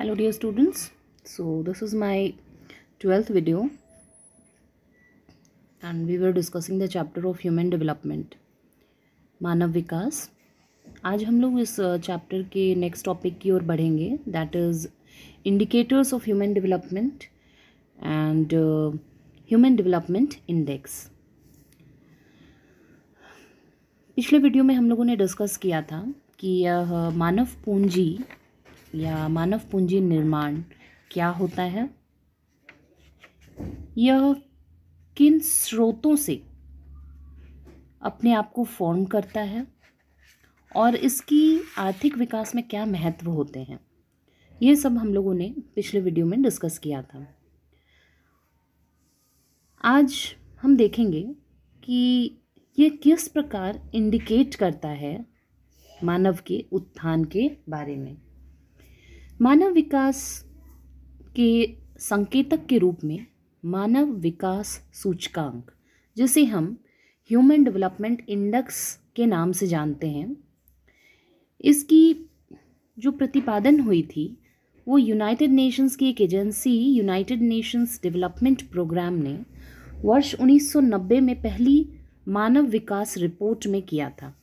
hello dear students so this is my 12th video and we were discussing the chapter of human development मानव विकास आज हम लोग इस chapter uh, के next topic की ओर बढ़ेंगे that is indicators of human development and human development index पिछले video में हम लोगों ने डिस्कस किया था कि यह मानव पूंजी या मानव पूंजी निर्माण क्या होता है यह किन स्रोतों से अपने आप को फॉर्म करता है और इसकी आर्थिक विकास में क्या महत्व होते हैं ये सब हम लोगों ने पिछले वीडियो में डिस्कस किया था आज हम देखेंगे कि ये किस प्रकार इंडिकेट करता है मानव के उत्थान के बारे में मानव विकास के संकेतक के रूप में मानव विकास सूचकांक जिसे हम ह्यूमन डेवलपमेंट इंडेक्स के नाम से जानते हैं इसकी जो प्रतिपादन हुई थी वो यूनाइटेड नेशंस की एक agency united nations development programme ने वर्ष 1990 में पहली मानव विकास रिपोर्ट में किया था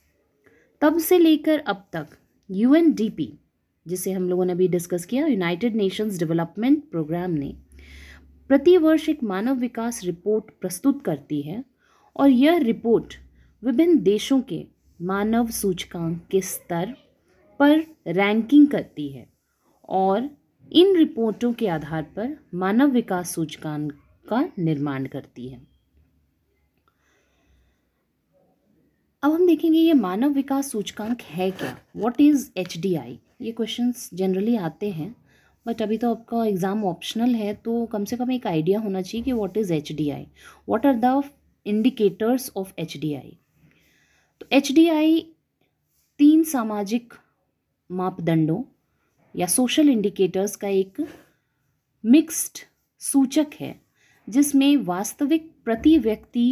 तब से लेकर अब तक यूएनडीपी जिसे हम लोगों ने अभी डिस्कस किया यूनाइटेड नेशंस डेवलपमेंट प्रोग्राम ने प्रतिवर्ष एक मानव विकास रिपोर्ट प्रस्तुत करती है और यह रिपोर्ट विभिन्न देशों के मानव सूचकांक के स्तर पर रैंकिंग करती है और इन रिपोर्टों के आधार पर मानव विकास सूचकांक का निर्माण करती है अब हम देखेंगे ये मानव विकास सूचकांक है क्या what is H D I ये क्वेश्चंस जनरली आते हैं बट अभी तो आपका एग्ज़ाम ऑप्शनल है तो कम से कम एक आइडिया होना चाहिए कि what is H D I what are the indicators of H D I तो एच डी आई तीन सामाजिक मापदंडों या सोशल इंडिकेटर्स का एक मिक्स्ड सूचक है जिसमें वास्तविक प्रति व्यक्ति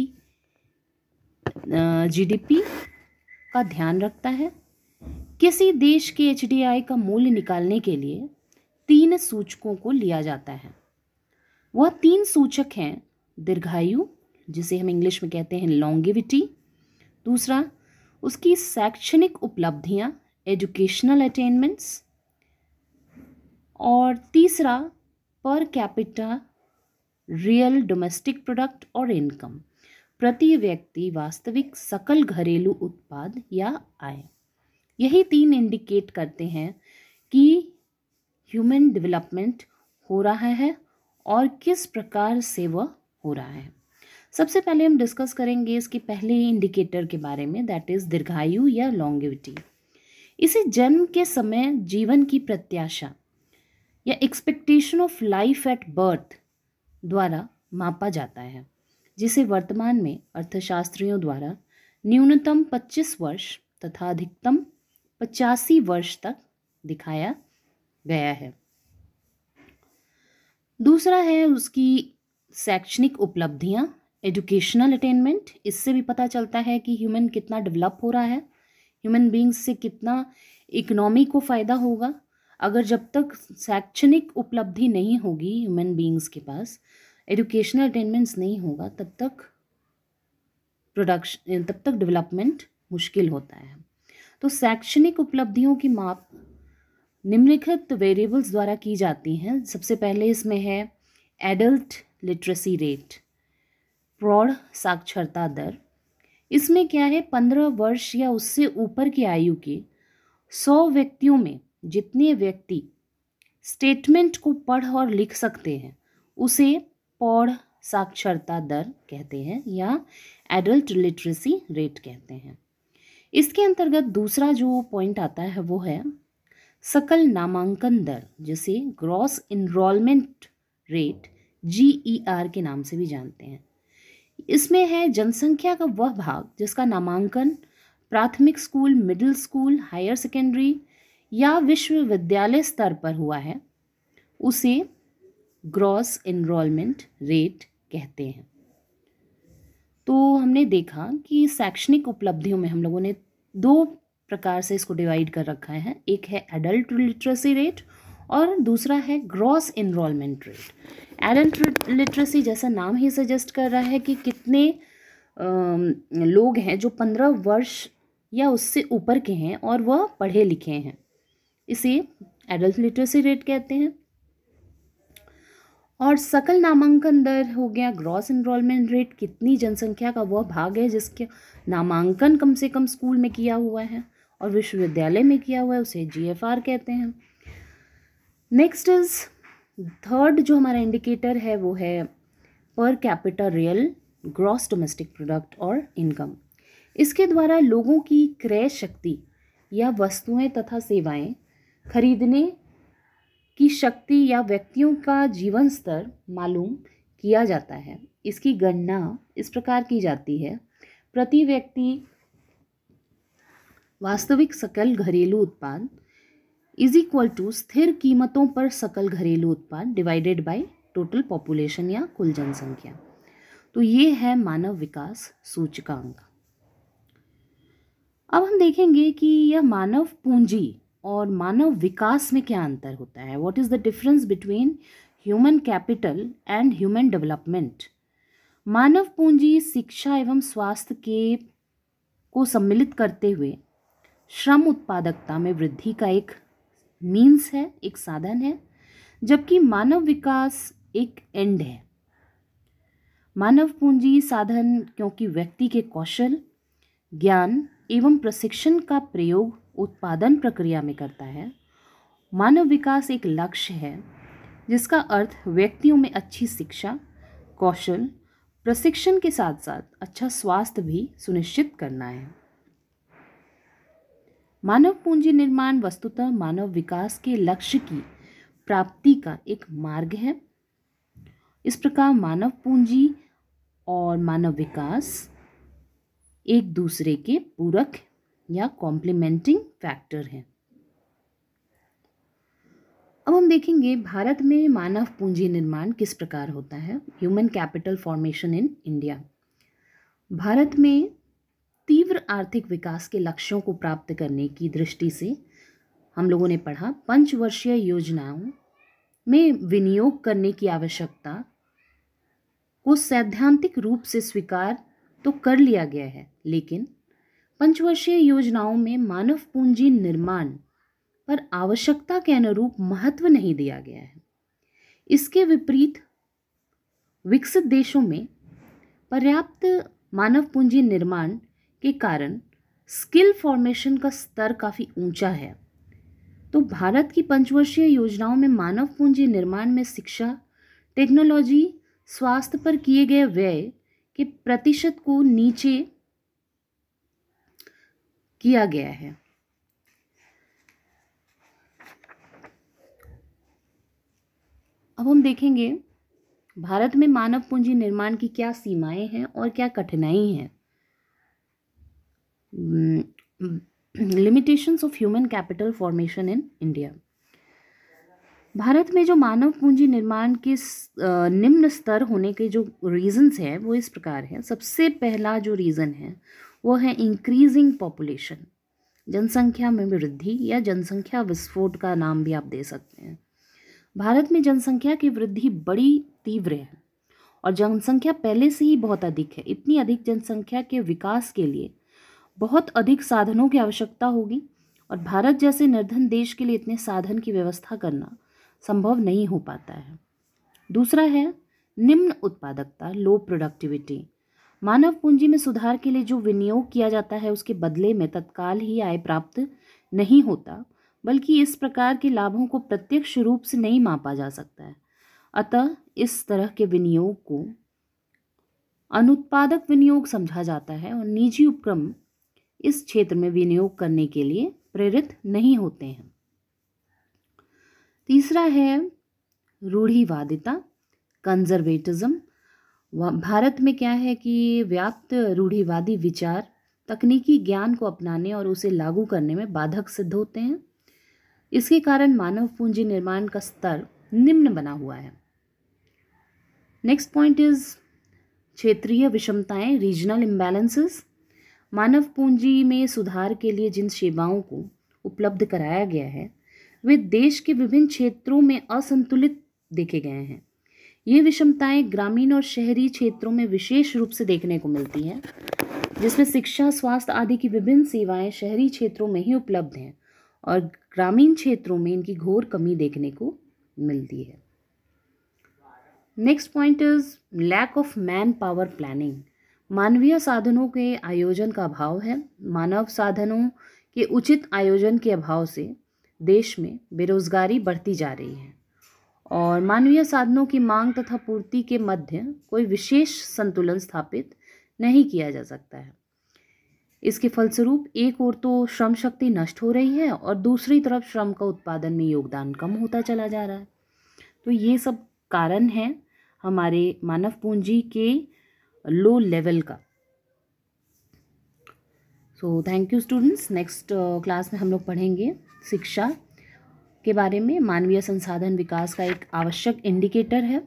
जीडीपी का ध्यान रखता है किसी देश के एच का मूल्य निकालने के लिए तीन सूचकों को लिया जाता है वह तीन सूचक हैं दीर्घायु जिसे हम इंग्लिश में कहते हैं लॉन्गिविटी दूसरा उसकी शैक्षणिक उपलब्धियां एजुकेशनल अटेनमेंट्स और तीसरा per capita real domestic product और इनकम प्रति व्यक्ति वास्तविक सकल घरेलू उत्पाद या आय यही तीन इंडिकेट करते हैं कि ह्यूमन डेवलपमेंट हो रहा है और किस प्रकार से वह हो रहा है सबसे पहले हम डिस्कस करेंगे इसके पहले इंडिकेटर के बारे में दैट इज़ दीर्घायु या लॉन्गिविटी इसे जन्म के समय जीवन की प्रत्याशा या expectation of life at birth द्वारा मापा जाता है जिसे वर्तमान में अर्थशास्त्रियों द्वारा न्यूनतम 25 वर्ष तथा अधिकतम पचासी वर्ष तक दिखाया गया है दूसरा है उसकी शैक्षणिक उपलब्धियाँ एजुकेशनल अटेनमेंट इससे भी पता चलता है कि ह्यूमन कितना डेवलप हो रहा है ह्यूमन बींग्स से कितना इकोनॉमी को फ़ायदा होगा अगर जब तक शैक्षणिक उपलब्धि नहीं होगी ह्यूमन बींग्स के पास एजुकेशनल अटेनमेंट्स नहीं होगा तब तक प्रोडक्शन तब तक डेवलपमेंट मुश्किल होता है तो शैक्षणिक उपलब्धियों की माप निम्नलिखित वेरिएबल्स द्वारा की जाती हैं सबसे पहले इसमें है एडल्ट लिटरेसी रेट प्रौढ़ साक्षरता दर इसमें क्या है पंद्रह वर्ष या उससे ऊपर की आयु के सौ व्यक्तियों में जितने व्यक्ति स्टेटमेंट को पढ़ और लिख सकते हैं उसे पौढ़ साक्षरता दर कहते हैं या एडल्ट लिटरेसी रेट कहते हैं इसके अंतर्गत दूसरा जो पॉइंट आता है वो है सकल नामांकन दर जिसे gross enrolment rate G E R के नाम से भी जानते हैं इसमें है जनसंख्या का वह भाग जिसका नामांकन प्राथमिक school middle school higher secondary या विश्वविद्यालय स्तर पर हुआ है उसे ग्रॉस इनरोलमेंट रेट कहते हैं तो हमने देखा कि शैक्षणिक उपलब्धियों में हम लोगों ने दो प्रकार से इसको डिवाइड कर रखा है एक है एडल्ट लिटरेसी रेट और दूसरा है gross enrolment rate adult literacy जैसा नाम ही सजेस्ट कर रहा है कि कितने लोग हैं जो पंद्रह वर्ष या उससे ऊपर के हैं और वह पढ़े लिखे हैं इसे एडल्ट लिटरेसी रेट कहते हैं और सकल नामांकन दर हो गया ग्रॉस इनरोलमेंट रेट कितनी जनसंख्या का वह भाग है जिसके नामांकन कम से कम स्कूल में किया हुआ है और विश्वविद्यालय में किया हुआ है उसे जीएफआर कहते हैं नेक्स्ट इज थर्ड जो हमारा इंडिकेटर है वो है per capital real gross domestic product और इनकम इसके द्वारा लोगों की क्रय शक्ति या वस्तुएं तथा सेवाएं खरीदने की शक्ति या व्यक्तियों का जीवन स्तर मालूम किया जाता है इसकी गणना इस प्रकार की जाती है प्रति व्यक्ति वास्तविक सकल घरेलू उत्पाद इज इक्वल टू स्थिर कीमतों पर सकल घरेलू उत्पाद डिवाइडेड बाय टोटल पॉपुलेशन या कुल जनसंख्या तो ये है मानव विकास सूचकांक अब हम देखेंगे कि यह मानव पूंजी और मानव विकास में क्या अंतर होता है what is the difference between human capital and human development मानव पूंजी शिक्षा एवं स्वास्थ्य के को सम्मिलित करते हुए श्रम उत्पादकता में वृद्धि का एक मीन्स है एक साधन है जबकि मानव विकास एक एंड है मानव पूंजी साधन क्योंकि व्यक्ति के कौशल ज्ञान एवं प्रशिक्षण का प्रयोग उत्पादन प्रक्रिया में करता है मानव विकास एक लक्ष्य है जिसका अर्थ व्यक्तियों में अच्छी शिक्षा कौशल प्रशिक्षण के साथ साथ अच्छा स्वास्थ्य भी सुनिश्चित करना है मानव पूंजी निर्माण वस्तुतः मानव विकास के लक्ष्य की प्राप्ति का एक मार्ग है इस प्रकार मानव पूंजी और मानव विकास एक दूसरे के पूरक या कॉम्प्लीमेंटिंग फैक्टर हैं अब हम देखेंगे भारत में मानव पूंजी निर्माण किस प्रकार होता है human capital formation in India भारत में तीव्र आर्थिक विकास के लक्ष्यों को प्राप्त करने की दृष्टि से हम लोगों ने पढ़ा पंचवर्षीय योजनाओं में विनियोग करने की आवश्यकता को सैद्धांतिक रूप से स्वीकार तो कर लिया गया है लेकिन पंचवर्षीय योजनाओं में मानव पूंजी निर्माण पर आवश्यकता के अनुरूप महत्व नहीं दिया गया है इसके विपरीत विकसित देशों में पर्याप्त मानव पूंजी निर्माण के कारण स्किल फॉर्मेशन का स्तर काफ़ी ऊंचा है तो भारत की पंचवर्षीय योजनाओं में मानव पूंजी निर्माण में शिक्षा टेक्नोलॉजी स्वास्थ्य पर किए गए व्यय के प्रतिशत को नीचे किया गया है अब हम देखेंगे भारत में मानव पूंजी निर्माण की क्या सीमाएं हैं और क्या कठिनाई हैं limitations of human capital formation in India भारत में जो मानव पूंजी निर्माण के निम्न स्तर होने के जो रीजंस हैं वो इस प्रकार हैं सबसे पहला जो रीज़न है वो है इंक्रीजिंग पॉपुलेशन जनसंख्या में वृद्धि या जनसंख्या विस्फोट का नाम भी आप दे सकते हैं भारत में जनसंख्या की वृद्धि बड़ी तीव्र है और जनसंख्या पहले से ही बहुत अधिक है इतनी अधिक जनसंख्या के विकास के लिए बहुत अधिक साधनों की आवश्यकता होगी और भारत जैसे निर्धन देश के लिए इतने साधन की व्यवस्था करना संभव नहीं हो पाता है दूसरा है निम्न उत्पादकता लो प्रोडक्टिविटी मानव पूंजी में सुधार के लिए जो विनियोग किया जाता है उसके बदले में तत्काल ही आय प्राप्त नहीं होता बल्कि इस प्रकार के लाभों को प्रत्यक्ष रूप से नहीं मापा जा सकता है अतः इस तरह के विनियोग को अनुत्पादक विनियोग समझा जाता है और निजी उपक्रम इस क्षेत्र में विनियोग करने के लिए प्रेरित नहीं होते हैं तीसरा है रूढ़िवादिता कंजर्वेटिज्म भारत में क्या है कि व्याप्त रूढ़िवादी विचार तकनीकी ज्ञान को अपनाने और उसे लागू करने में बाधक सिद्ध होते हैं इसके कारण मानव पूंजी निर्माण का स्तर निम्न बना हुआ है नेक्स्ट पॉइंट इज क्षेत्रीय विषमताएं रीजनल इम्बैलेंसेस मानव पूंजी में सुधार के लिए जिन सेवाओं को उपलब्ध कराया गया है वे देश के विभिन्न क्षेत्रों में असंतुलित देखे गए हैं ये विषमताएं ग्रामीण और शहरी क्षेत्रों में विशेष रूप से देखने को मिलती हैं जिसमें शिक्षा स्वास्थ्य आदि की विभिन्न सेवाएं शहरी क्षेत्रों में ही उपलब्ध हैं और ग्रामीण क्षेत्रों में इनकी घोर कमी देखने को मिलती है next point is lack of manpower planning मानवीय साधनों के आयोजन का अभाव है मानव साधनों के उचित आयोजन के अभाव से देश में बेरोजगारी बढ़ती जा रही है और मानवीय साधनों की मांग तथा पूर्ति के मध्य कोई विशेष संतुलन स्थापित नहीं किया जा सकता है इसके फलस्वरूप एक ओर तो श्रम शक्ति नष्ट हो रही है और दूसरी तरफ श्रम का उत्पादन में योगदान कम होता चला जा रहा है तो ये सब कारण हैं हमारे मानव पूंजी के लो लेवल का so thank you students next class में हम लोग पढ़ेंगे शिक्षा के बारे में मानवीय संसाधन विकास का एक आवश्यक इंडिकेटर है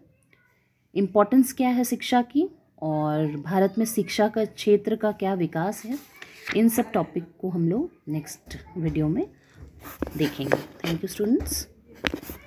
इम्पोर्टेंस क्या है शिक्षा की और भारत में शिक्षा का क्षेत्र का क्या विकास है इन सब टॉपिक को हम लोग नेक्स्ट वीडियो में देखेंगे थैंक यू स्टूडेंट्स